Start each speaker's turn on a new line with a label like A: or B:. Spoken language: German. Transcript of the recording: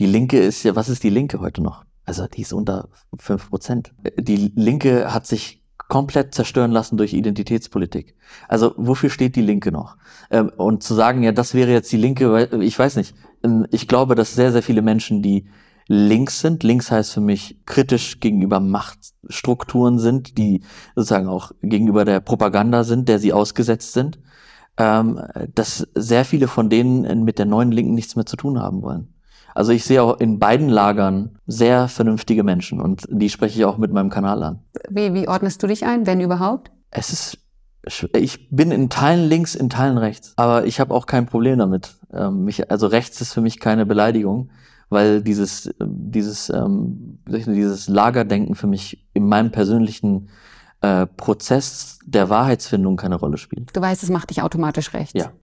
A: Die Linke ist ja, was ist die Linke heute noch? Also die ist unter fünf Prozent. Die Linke hat sich komplett zerstören lassen durch Identitätspolitik. Also wofür steht die Linke noch? Ähm, und zu sagen, ja, das wäre jetzt die Linke, ich weiß nicht. Ähm, ich glaube, dass sehr, sehr viele Menschen, die links sind, links heißt für mich kritisch gegenüber Machtstrukturen sind, die sozusagen auch gegenüber der Propaganda sind, der sie ausgesetzt sind, ähm, dass sehr viele von denen mit der neuen Linken nichts mehr zu tun haben wollen. Also ich sehe auch in beiden Lagern sehr vernünftige Menschen und die spreche ich auch mit meinem Kanal an.
B: Wie, wie ordnest du dich ein, wenn überhaupt?
A: Es ist ich bin in Teilen links, in Teilen rechts, aber ich habe auch kein Problem damit. Ähm, also rechts ist für mich keine Beleidigung, weil dieses dieses ähm, dieses Lagerdenken für mich in meinem persönlichen äh, Prozess der Wahrheitsfindung keine Rolle spielt.
B: Du weißt, es macht dich automatisch rechts.
A: Ja.